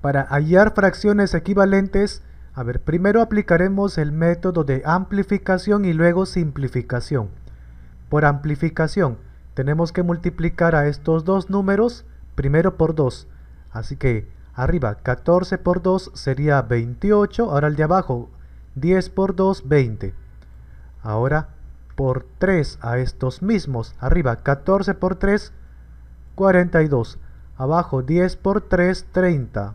Para hallar fracciones equivalentes, a ver, primero aplicaremos el método de amplificación y luego simplificación. Por amplificación, tenemos que multiplicar a estos dos números primero por 2. Así que arriba 14 por 2 sería 28, ahora el de abajo 10 por 2, 20. Ahora por 3 a estos mismos, arriba 14 por 3, 42. Abajo 10 por 3, 30.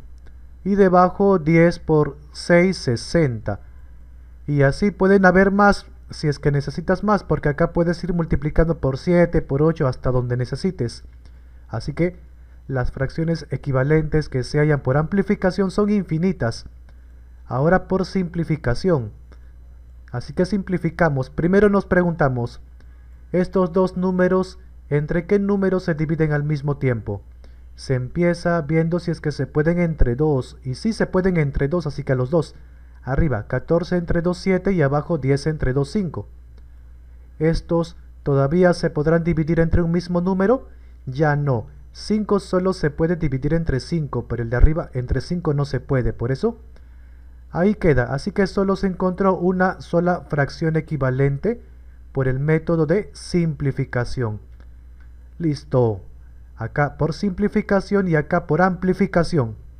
y debajo 10 por 6, 60. Y así pueden haber más si es que necesitas más, porque acá puedes ir multiplicando por 7, por 8, hasta donde necesites. Así que las fracciones equivalentes que se hallan por amplificación son infinitas. Ahora por simplificación. Así que simplificamos. Primero nos preguntamos, estos dos números, ¿entre qué números se dividen al mismo tiempo? se empieza viendo si es que se pueden entre 2, Y sí se pueden entre 2, así que a los dos. Arriba 14 entre 2, 7 y abajo 10 entre 2, 5. Estos todavía se podrán dividir entre un mismo número. Ya no. 5 solo se puede dividir entre 5, pero el de arriba entre 5 no se puede. Por eso, ahí queda. Así que solo se encontró una sola fracción equivalente por el método de simplificación. Listo acá por simplificación y acá por amplificación.